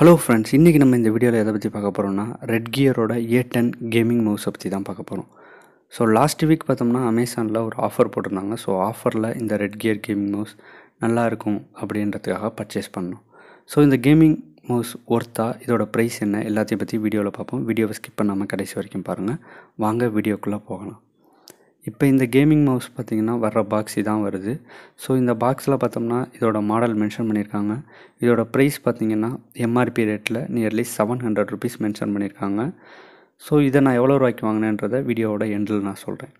hello friends இன்றைக்கி நம்ம இந்த வீடியோவில் எதை பற்றி பார்க்க போகிறோம்னா ரெட் கியரோட ஏ டென் கேமிங் மவுஸை பற்றி தான் பார்க்க போகிறோம் ஸோ லாஸ்ட் வீக் பார்த்தோம்னா அமேசானில் ஒரு ஆஃபர் போட்டிருந்தாங்க ஸோ ஆஃபரில் இந்த ரெட் கியர் கேமிங் மவுஸ் நல்லாயிருக்கும் அப்படின்றதுக்காக பர்ச்சேஸ் பண்ணோம் ஸோ இந்த கேமிங் மவுஸ் ஒர்த்தா இதோட ப்ரைஸ் என்ன எல்லாத்தையும் பற்றி வீடியோவில் பார்ப்போம் வீடியோவை ஸ்கிப் பண்ணாமல் கடைசி வரைக்கும் பாருங்கள் வாங்க வீடியோக்குள்ளே போகலாம் இப்போ இந்த கேமிங் மவுஸ் பார்த்திங்கன்னா வர்ற பாக்ஸ் தான் வருது ஸோ இந்த பாக்ஸில் பார்த்தோம்னா இதோட மாடல் மென்ஷன் பண்ணியிருக்காங்க இதோட ப்ரைஸ் பார்த்திங்கன்னா எம்ஆர்பி ரேட்டில் nearly seven hundred rupees mention பண்ணியிருக்காங்க ஸோ இதை நான் எவ்வளோ ரூபாய்க்கு வாங்கினேன்றதை வீடியோவோட எண்டில் நான் சொல்கிறேன்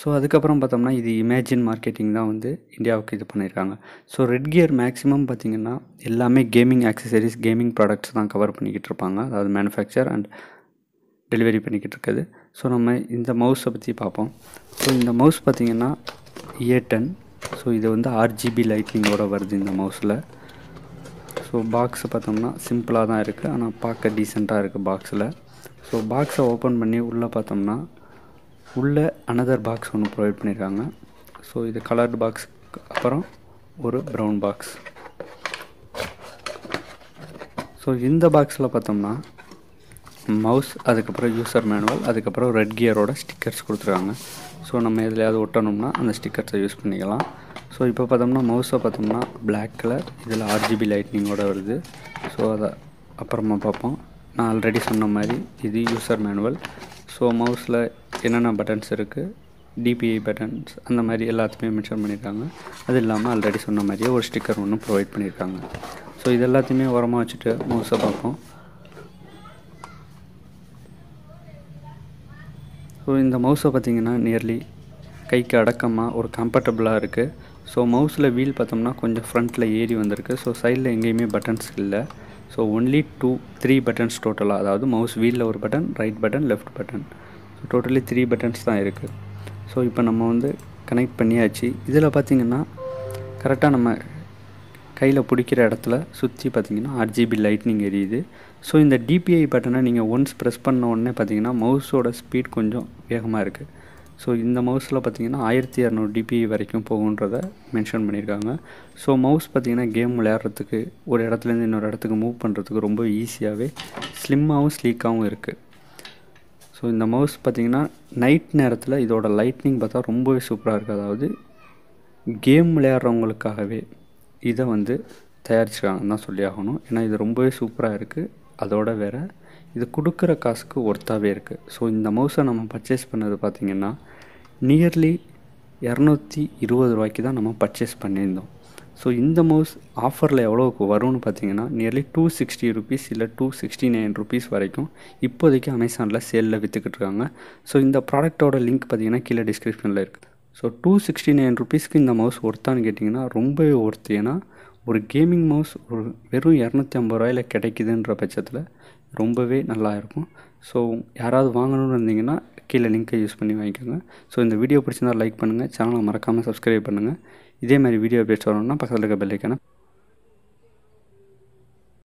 ஸோ அதுக்கப்புறம் பார்த்தோம்னா இது இமேஜின் மார்க்கெட்டிங் தான் வந்து இந்தியாவுக்கு இது பண்ணியிருக்காங்க ஸோ ரெட் கியர் மேக்ஸிமம் பார்த்திங்கன்னா எல்லாமே கேமிங் ஆக்சசரிஸ் கேமிங் ப்ராடக்ட்ஸ் தான் கவர் பண்ணிக்கிட்டு இருப்பாங்க அதாவது மேனுஃபேக்சர் அண்ட் டெலிவரி பண்ணிக்கிட்டு இருக்குது ஸோ நம்ம இந்த மவுஸை பற்றி பார்ப்போம் ஸோ இந்த மவுஸ் பார்த்திங்கன்னா ஏ டென் ஸோ இது வந்து ஆர்ஜிபி லைட்டிங்கோடு வருது இந்த மவுஸில் ஸோ பாக்ஸை பார்த்தோம்னா சிம்பிளாக தான் இருக்குது ஆனால் பார்க்க டீசெண்டாக இருக்குது பாக்ஸில் ஸோ பாக்ஸை ஓப்பன் பண்ணி உள்ளே பார்த்தோம்னா உள்ளே அனதர் பாக்ஸ் ஒன்று ப்ரொவைட் பண்ணியிருக்காங்க ஸோ இது கலர்டு பாக்ஸ் அப்புறம் ஒரு ப்ரௌன் பாக்ஸ் ஸோ இந்த பாக்ஸில் பார்த்தோம்னா மவுஸ் அதுக்கப்புறம் யூசர் மேனுவல் அதுக்கப்புறம் ரெட் கியரோட ஸ்டிக்கர்ஸ் கொடுத்துருக்காங்க ஸோ நம்ம எதுலையாவது ஒட்டணும்னா அந்த ஸ்டிக்கர்ஸை யூஸ் பண்ணிக்கலாம் ஸோ இப்போ பார்த்தோம்னா மவுஸை பார்த்தோம்னா பிளாக் கலர் இதில் ஆர்ஜிபி லைட்னிங்கோட வருது ஸோ அதை அப்புறமா பார்ப்போம் நான் ஆல்ரெடி சொன்ன மாதிரி இது யூசர் மேனுவல் ஸோ மவுஸில் என்னென்ன பட்டன்ஸ் இருக்குது டிபிஐ பட்டன்ஸ் அந்த மாதிரி எல்லாத்தையுமே மென்ஷன் பண்ணியிருக்காங்க அது இல்லாமல் ஆல்ரெடி சொன்ன மாதிரியே ஒரு ஸ்டிக்கர் ஒன்று ப்ரொவைட் பண்ணியிருக்காங்க ஸோ இது எல்லாத்தையுமே உரமாக வச்சுட்டு மவுஸை பார்ப்போம் ஸோ இந்த மவுஸை பார்த்திங்கன்னா நியர்லி கைக்கு அடக்கமாக ஒரு கம்ஃபர்டபுளாக இருக்குது ஸோ மவுஸில் வீல் பார்த்தோம்னா கொஞ்சம் ஃப்ரண்ட்டில் ஏறி வந்திருக்கு ஸோ சைடில் எங்கேயுமே பட்டன்ஸ் இல்லை so only two three buttons டோட்டலாக அதாவது மவுஸ் வீலில் ஒரு button right button left button so totally three buttons தான் இருக்குது ஸோ இப்போ நம்ம வந்து கனெக்ட் பண்ணியாச்சு இதில் பார்த்திங்கன்னா கரெக்டாக நம்ம கையில் பிடிக்கிற இடத்துல சுற்றி பார்த்திங்கன்னா ஆர்ஜிபி லைட்னிங் எரியுது ஸோ இந்த டிபிஐ பட்டனை நீங்கள் ஒன்ஸ் ப்ரெஸ் பண்ண உடனே பார்த்தீங்கன்னா மவுஸோட ஸ்பீட் கொஞ்சம் வேகமாக இருக்குது ஸோ இந்த மவுஸில் பார்த்திங்கன்னா ஆயிரத்தி இரநூறு டிபிஐ வரைக்கும் போகுன்றத மென்ஷன் பண்ணியிருக்காங்க ஸோ மவுஸ் பார்த்திங்கன்னா கேம் விளையாடுறதுக்கு ஒரு இடத்துலேருந்து இன்னொரு இடத்துக்கு மூவ் பண்ணுறதுக்கு ரொம்ப ஈஸியாகவே ஸ்லிம்மாகவும் ஸ்லீக்காகவும் இருக்குது ஸோ இந்த மவுஸ் பார்த்திங்கன்னா நைட் நேரத்தில் இதோட லைட்னிங் பார்த்தா ரொம்பவே சூப்பராக இருக்குது அதாவது கேம் விளையாடுறவங்களுக்காகவே இதை வந்து தயாரிச்சிருக்காங்கன்னு தான் சொல்லி ஆகணும் ஏன்னா இது ரொம்பவே சூப்பராக இருக்குது அதோட வேறு இது கொடுக்குற காசுக்கு ஒர்த்தாகவே இருக்குது ஸோ இந்த மவுஸை நம்ம பர்ச்சேஸ் பண்ணது பார்த்திங்கன்னா நியர்லி இரநூத்தி இருபது ரூபாய்க்கு தான் நம்ம பர்ச்சேஸ் பண்ணியிருந்தோம் ஸோ இந்த மவுஸ் ஆஃபரில் எவ்வளோக்கு வரும்னு பார்த்தீங்கன்னா நியர்லி டூ சிக்ஸ்டி ருபீஸ் இல்லை டூ சிக்ஸ்டி நைன் ருபீஸ் வரைக்கும் இப்போதைக்கு அமேசானில் சேலில் விற்றுக்கிட்டு இருக்காங்க ஸோ இந்த ப்ராடக்ட்டோட லிங்க் பார்த்திங்கன்னா கீழே டிஸ்கிரிப்ஷனில் இருக்குது ஸோ டூ சிக்ஸ்டி நைன் ருபீஸ்க்கு இந்த மவுஸ் ஒர்த்தான்னு கேட்டிங்கன்னா ரொம்பவே ஒர்த்து ஏன்னா ஒரு கேமிங் மவுஸ் ஒரு வெறும் இரநூத்தி ஐம்பது ரூபாயில் கிடைக்குதுன்ற பட்சத்தில் ரொம்பவே நல்லா இருக்கும் ஸோ யாராவது வாங்கணும்னு இருந்தீங்கன்னா கீழே லிங்க்கை யூஸ் பண்ணி வாங்கிக்கோங்க ஸோ இந்த வீடியோ பிடிச்சிருந்தால் லைக் பண்ணுங்கள் சேனலை மறக்காமல் சப்ஸ்கிரைப் பண்ணுங்கள் இதே மாதிரி வீடியோ அப்டேட்ஸ் வரணும்னா பக்கத்தில் இருக்க பெல்லைக்கான